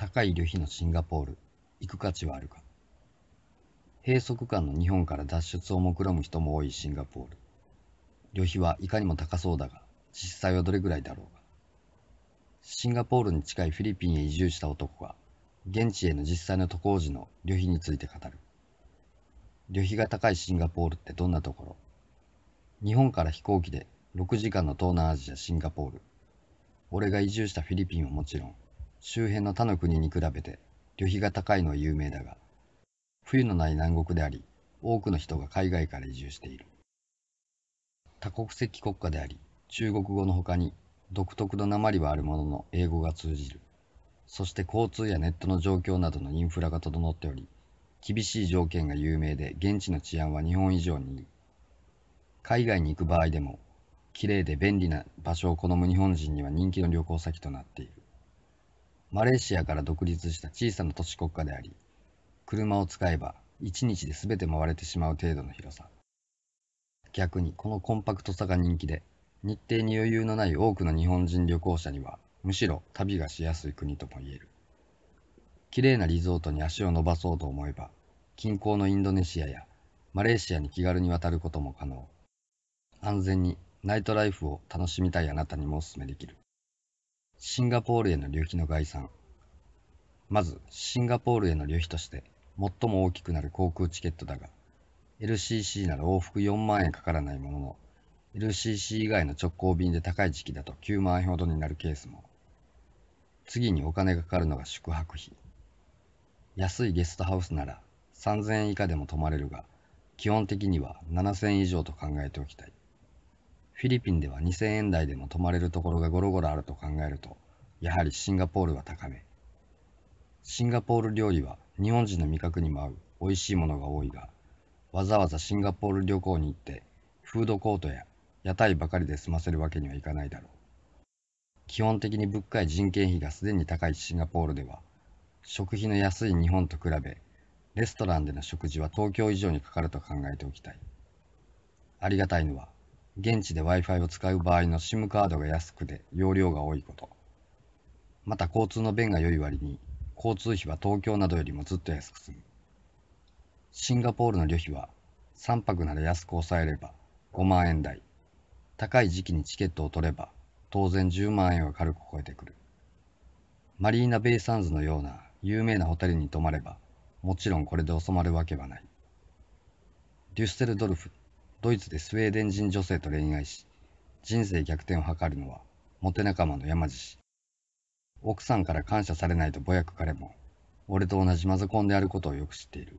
高い旅費のシンガポール、行く価値はあるか。閉塞感の日本から脱出を目論む人も多いシンガポール。旅費はいかにも高そうだが、実際はどれぐらいだろうか。シンガポールに近いフィリピンへ移住した男が、現地への実際の渡航時の旅費について語る。旅費が高いシンガポールってどんなところ日本から飛行機で6時間の東南アジアシンガポール。俺が移住したフィリピンはもちろん、周辺の他の国に比べて旅費が高いのは有名だが、冬のない南国であり、多くの人が海外から移住している。多国籍国家であり、中国語の他に独特の鉛はあるものの英語が通じる。そして交通やネットの状況などのインフラが整っており、厳しい条件が有名で現地の治安は日本以上にいい。海外に行く場合でも、綺麗で便利な場所を好む日本人には人気の旅行先となっている。マレーシアから独立した小さな都市国家であり、車を使えば1日で全て回れてしまう程度の広さ。逆にこのコンパクトさが人気で、日程に余裕のない多くの日本人旅行者には、むしろ旅がしやすい国とも言える。綺麗なリゾートに足を伸ばそうと思えば、近郊のインドネシアやマレーシアに気軽に渡ることも可能。安全にナイトライフを楽しみたいあなたにもお勧めできる。シンガポールへの旅費の概算。まず、シンガポールへの旅費として、最も大きくなる航空チケットだが、LCC なら往復4万円かからないものの、LCC 以外の直行便で高い時期だと9万円ほどになるケースも。次にお金がかかるのが宿泊費。安いゲストハウスなら3000円以下でも泊まれるが、基本的には7000円以上と考えておきたい。フィリピンでは2000円台でも泊まれるところがゴロゴロあると考えると、やはりシンガポールは高め。シンガポール料理は日本人の味覚にも合う美味しいものが多いが、わざわざシンガポール旅行に行って、フードコートや屋台ばかりで済ませるわけにはいかないだろう。基本的に物価や人件費がすでに高いシンガポールでは、食費の安い日本と比べ、レストランでの食事は東京以上にかかると考えておきたい。ありがたいのは、現地で Wi-Fi を使う場合の SIM カードが安くて容量が多いこと。また交通の便が良い割に、交通費は東京などよりもずっと安く済む。シンガポールの旅費は3泊なら安く抑えれば5万円台。高い時期にチケットを取れば当然10万円は軽く超えてくる。マリーナベイサンズのような有名なホテルに泊まればもちろんこれで収まるわけはない。デュッセルドルフドイツでスウェーデン人女性と恋愛し、人生逆転を図るのは、モテ仲間の山地氏。奥さんから感謝されないとぼやく彼も、俺と同じマザコンであることをよく知っている。